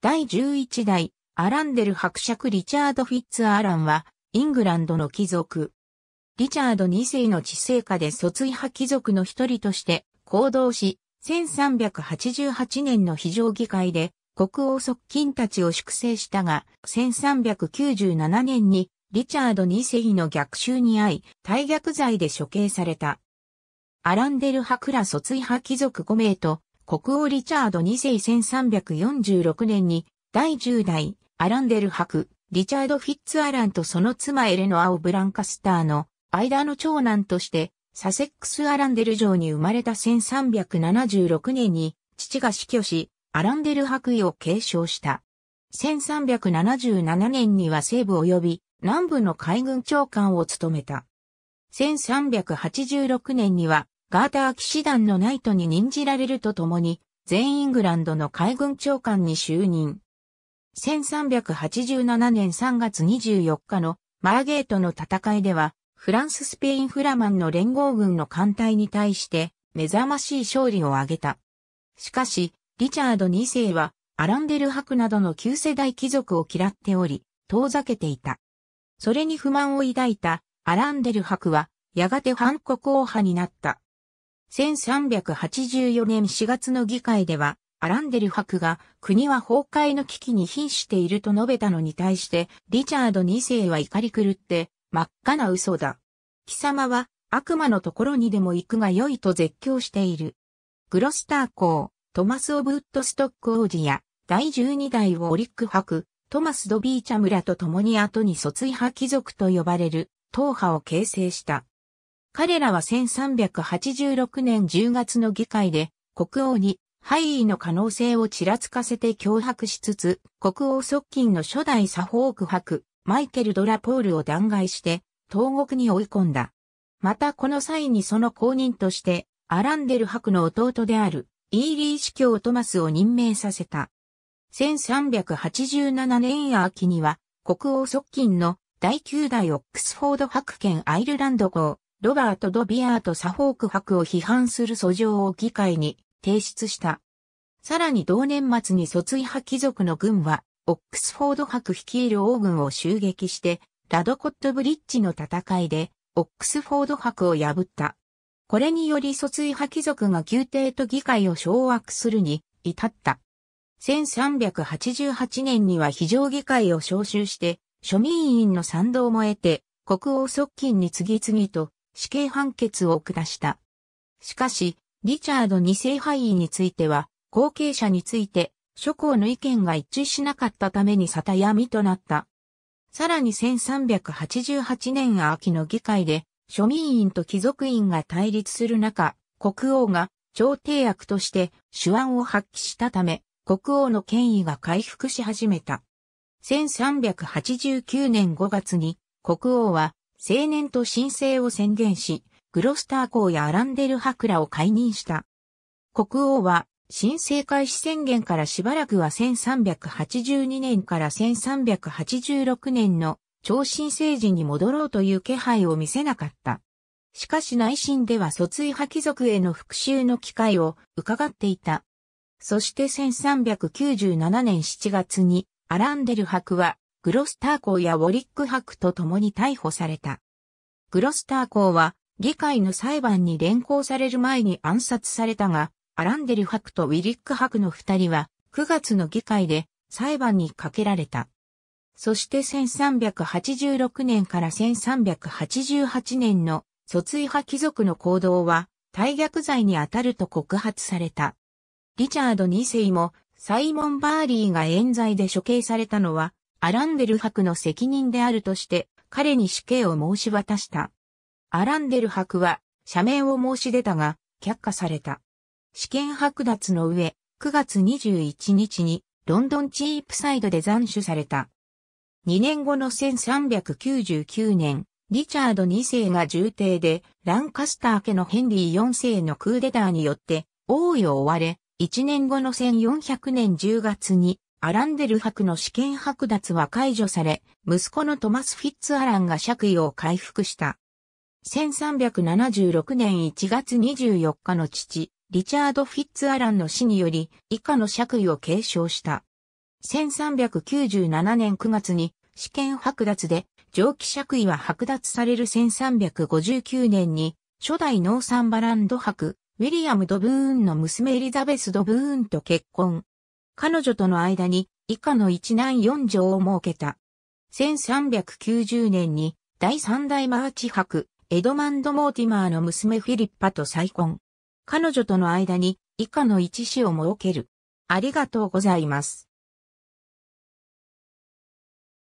第11代アランデル伯爵リチャード・フィッツ・アランは、イングランドの貴族。リチャード2世の治世下で卒位派貴族の一人として行動し、1388年の非常議会で国王側近たちを粛清したが、1397年にリチャード2世の逆襲に遭い、大逆罪で処刑された。アランデルハクラ卒位派貴族5名と国王リチャード2世1346年に、第10代、アランデル博、リチャード・フィッツアランとその妻エレノア・オブランカスターの間の長男として、サセックス・アランデル城に生まれた1376年に、父が死去し、アランデル博位を継承した。1377年には西部及び南部の海軍長官を務めた。1386年にはガーター騎士団のナイトに任じられるとともに、全イングランドの海軍長官に就任。1387年3月24日のマーゲートの戦いでは、フランス・スペイン・フラマンの連合軍の艦隊に対して目覚ましい勝利を挙げた。しかし、リチャード2世はアランデルクなどの旧世代貴族を嫌っており、遠ざけていた。それに不満を抱いたアランデルクは、やがて反国王派になった。1384年4月の議会では、アランデル博が国は崩壊の危機に瀕していると述べたのに対して、リチャード2世は怒り狂って、真っ赤な嘘だ。貴様は悪魔のところにでも行くが良いと絶叫している。グロスター公、トマス・オブウッドストック王子や、第12代をオリック博、トマス・ドビーチャ村と共に後に卒位派貴族と呼ばれる、党派を形成した。彼らは1386年10月の議会で国王に敗位の可能性をちらつかせて脅迫しつつ、国王側近の初代サフォーク伯、マイケル・ドラポールを弾劾して、投獄に追い込んだ。またこの際にその後任として、アランデル伯の弟である、イーリー司教トマスを任命させた。1387年秋には、国王側近の第9代オックスフォード伯兼アイルランド号、ロバート・ド・ビアーとサフォーク博を批判する訴状を議会に提出した。さらに同年末に卒位派貴族の軍は、オックスフォード博率いる王軍を襲撃して、ラドコットブリッジの戦いで、オックスフォード博を破った。これにより卒位派貴族が宮廷と議会を掌握するに至った。1388年には非常議会を招集して、庶民委員の賛同も得て、国王側近に次々と死刑判決を下した。しかし、リチャード二世敗因については、後継者について、諸侯の意見が一致しなかったために沙汰闇となった。さらに1388年秋の議会で、庶民院と貴族院が対立する中、国王が朝廷役として手腕を発揮したため、国王の権威が回復し始めた。1389年5月に国王は青年と申請を宣言し、グロスター公やアランデル博らを解任した。国王は、申請開始宣言からしばらくは1382年から1386年の超新政治に戻ろうという気配を見せなかった。しかし内心では卒位派貴族への復讐の機会を伺っていた。そして1397年7月にアランデル博はグロスター校やウォリック博と共に逮捕された。グロスター校は議会の裁判に連行される前に暗殺されたが、アランデル博とウィリック博の二人は9月の議会で裁判にかけられた。そして1386年から1388年の訴追派貴族の行動は大逆罪に当たると告発された。リチャード2世もサイモン・バーリーが冤罪で処刑されたのはアランデル博の責任であるとして、彼に死刑を申し渡した。アランデル博は、社名を申し出たが、却下された。試験剥奪の上、9月21日に、ロンドンチープサイドで斬首された。2年後の1399年、リチャード2世が重帝で、ランカスター家のヘンリー4世のクーデターによって、王位を追われ、1年後の1400年10月に、アランデル博の試験剥奪は解除され、息子のトマス・フィッツアランが爵位を回復した。1376年1月24日の父、リチャード・フィッツアランの死により、以下の爵位を継承した。1397年9月に試験剥奪で蒸気爵位は剥奪される1359年に初代ノーサンバランド博、ウィリアム・ドブーンの娘エリザベス・ドブーンと結婚。彼女との間に以下の一男四女を設けた。1390年に第三代マーチ博、エドマンド・モーティマーの娘フィリッパと再婚。彼女との間に以下の一子を設ける。ありがとうございます。